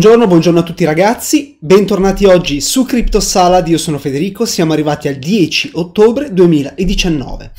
Buongiorno, buongiorno, a tutti ragazzi, bentornati oggi su CryptoSalad, io sono Federico, siamo arrivati al 10 ottobre 2019.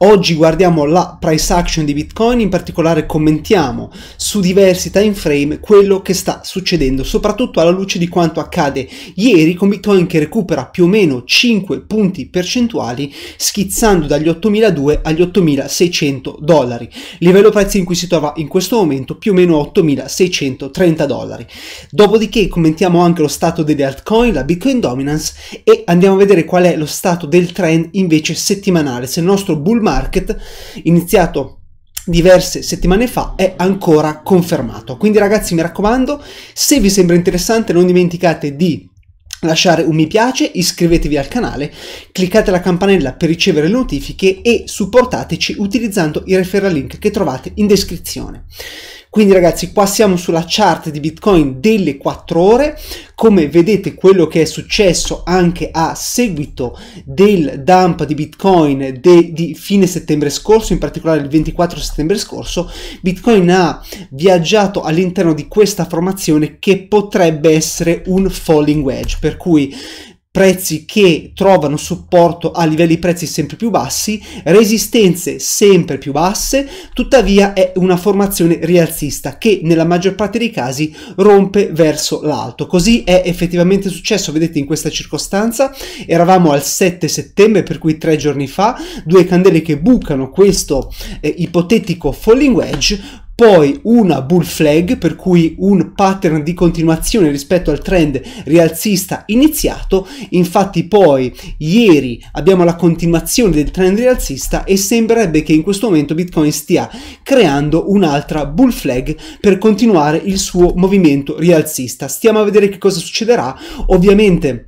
Oggi guardiamo la price action di Bitcoin, in particolare commentiamo su diversi time frame quello che sta succedendo, soprattutto alla luce di quanto accade ieri con Bitcoin che recupera più o meno 5 punti percentuali schizzando dagli 8.200 agli 8.600 dollari, livello prezzi in cui si trova in questo momento più o meno 8.630 dollari. Dopodiché commentiamo anche lo stato delle altcoin, la Bitcoin Dominance e andiamo a vedere qual è lo stato del trend invece settimanale, se il nostro bull market iniziato diverse settimane fa è ancora confermato. Quindi ragazzi mi raccomando, se vi sembra interessante non dimenticate di lasciare un mi piace, iscrivetevi al canale, cliccate la campanella per ricevere le notifiche e supportateci utilizzando il referral link che trovate in descrizione. Quindi ragazzi qua siamo sulla chart di Bitcoin delle 4 ore, come vedete quello che è successo anche a seguito del dump di Bitcoin de, di fine settembre scorso, in particolare il 24 settembre scorso, Bitcoin ha viaggiato all'interno di questa formazione che potrebbe essere un falling wedge, per cui prezzi che trovano supporto a livelli prezzi sempre più bassi, resistenze sempre più basse, tuttavia è una formazione rialzista che nella maggior parte dei casi rompe verso l'alto. Così è effettivamente successo, vedete in questa circostanza eravamo al 7 settembre, per cui tre giorni fa, due candele che bucano questo eh, ipotetico falling wedge poi una bull flag per cui un pattern di continuazione rispetto al trend rialzista iniziato infatti poi ieri abbiamo la continuazione del trend rialzista e sembrerebbe che in questo momento bitcoin stia creando un'altra bull flag per continuare il suo movimento rialzista stiamo a vedere che cosa succederà ovviamente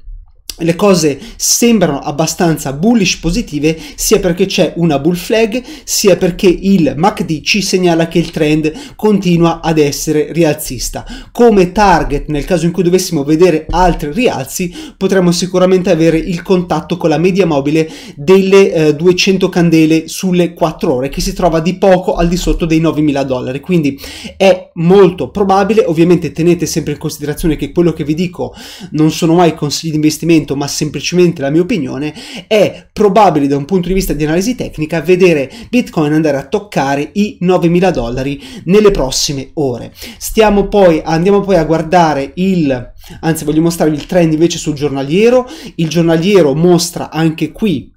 le cose sembrano abbastanza bullish positive sia perché c'è una bull flag sia perché il MACD ci segnala che il trend continua ad essere rialzista come target nel caso in cui dovessimo vedere altri rialzi potremmo sicuramente avere il contatto con la media mobile delle eh, 200 candele sulle 4 ore che si trova di poco al di sotto dei 9000 dollari quindi è molto probabile ovviamente tenete sempre in considerazione che quello che vi dico non sono mai consigli di investimento argomento, ma semplicemente la mia opinione, è probabile da un punto di vista di analisi tecnica vedere Bitcoin andare a toccare i 9.000 dollari nelle prossime ore. Stiamo poi, andiamo poi a guardare il, anzi voglio mostrarvi il trend invece sul giornaliero, il giornaliero mostra anche qui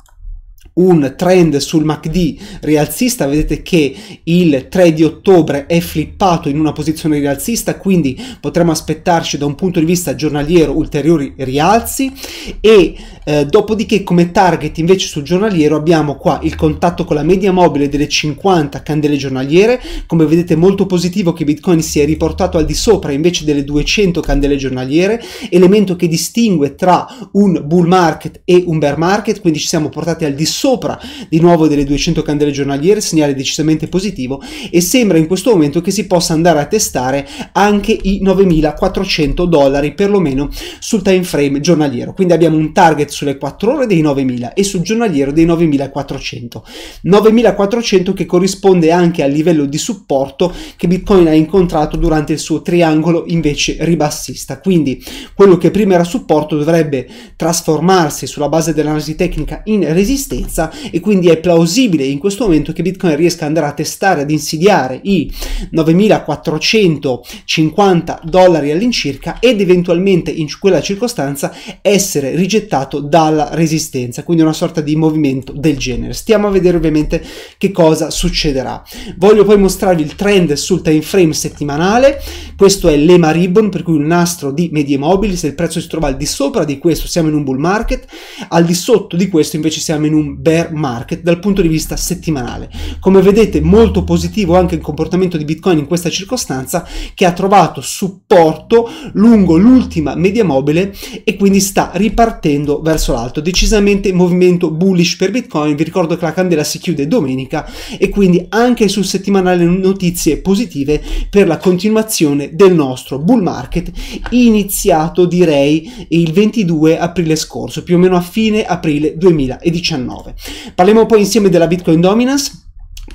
un trend sul MACD rialzista, vedete che il 3 di ottobre è flippato in una posizione rialzista, quindi potremmo aspettarci da un punto di vista giornaliero ulteriori rialzi e eh, dopodiché come target invece sul giornaliero abbiamo qua il contatto con la media mobile delle 50 candele giornaliere, come vedete molto positivo che Bitcoin si è riportato al di sopra invece delle 200 candele giornaliere, elemento che distingue tra un bull market e un bear market, quindi ci siamo portati al di sopra sopra di nuovo delle 200 candele giornaliere, segnale decisamente positivo e sembra in questo momento che si possa andare a testare anche i 9.400 dollari perlomeno sul time frame giornaliero. Quindi abbiamo un target sulle 4 ore dei 9.000 e sul giornaliero dei 9.400. 9.400 che corrisponde anche al livello di supporto che Bitcoin ha incontrato durante il suo triangolo invece ribassista. Quindi quello che prima era supporto dovrebbe trasformarsi sulla base dell'analisi tecnica in resistenza conoscenza e quindi è plausibile in questo momento che Bitcoin riesca ad andare a testare, ad insidiare i 9.450 dollari all'incirca ed eventualmente in quella circostanza essere rigettato dalla resistenza, quindi una sorta di movimento del genere. Stiamo a vedere ovviamente che cosa succederà. Voglio poi mostrarvi il trend sul time frame settimanale, questo è l'EMA Ribbon, per cui un nastro di medie mobili, se il prezzo si trova al di sopra di questo siamo in un bull market, al di sotto di questo invece siamo in un bear market dal punto di vista settimanale. Come vedete molto positivo anche il comportamento di Bitcoin in questa circostanza che ha trovato supporto lungo l'ultima media mobile e quindi sta ripartendo verso l'alto. Decisamente movimento bullish per Bitcoin, vi ricordo che la candela si chiude domenica e quindi anche sul settimanale notizie positive per la continuazione del nostro bull market iniziato direi il 22 aprile scorso, più o meno a fine aprile 2019. Parliamo poi insieme della Bitcoin Dominance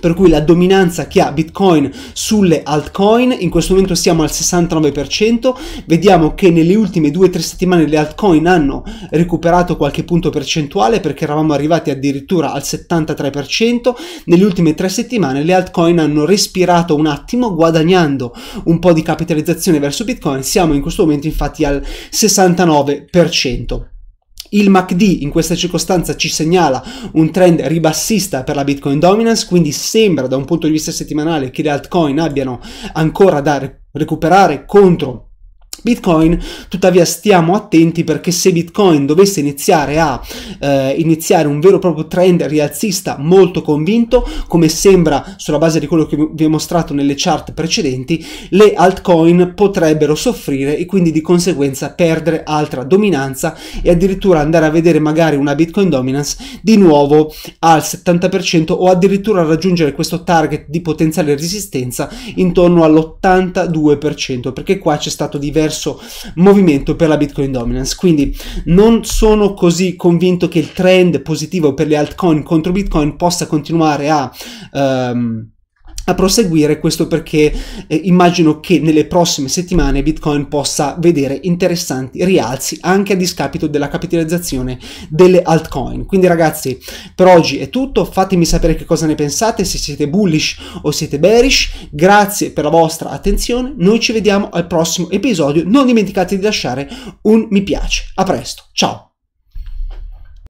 per cui la dominanza che ha Bitcoin sulle altcoin, in questo momento siamo al 69%, vediamo che nelle ultime 2-3 settimane le altcoin hanno recuperato qualche punto percentuale perché eravamo arrivati addirittura al 73%, nelle ultime 3 settimane le altcoin hanno respirato un attimo guadagnando un po' di capitalizzazione verso Bitcoin, siamo in questo momento infatti al 69%. Il MACD in questa circostanza ci segnala un trend ribassista per la Bitcoin dominance, quindi sembra da un punto di vista settimanale che le altcoin abbiano ancora da recuperare contro Bitcoin, tuttavia stiamo attenti perché se Bitcoin dovesse iniziare a eh, iniziare un vero e proprio trend rialzista molto convinto, come sembra sulla base di quello che vi ho mostrato nelle chart precedenti, le altcoin potrebbero soffrire e quindi di conseguenza perdere altra dominanza e addirittura andare a vedere magari una Bitcoin dominance di nuovo al 70% o addirittura raggiungere questo target di potenziale resistenza intorno all'82% perché qua c'è stato diverso diverso movimento per la Bitcoin dominance. Quindi non sono così convinto che il trend positivo per le altcoin contro Bitcoin possa continuare a... Um, a proseguire questo perché eh, immagino che nelle prossime settimane Bitcoin possa vedere interessanti rialzi anche a discapito della capitalizzazione delle altcoin. Quindi ragazzi, per oggi è tutto, fatemi sapere che cosa ne pensate, se siete bullish o siete bearish. Grazie per la vostra attenzione, noi ci vediamo al prossimo episodio. Non dimenticate di lasciare un mi piace. A presto, ciao.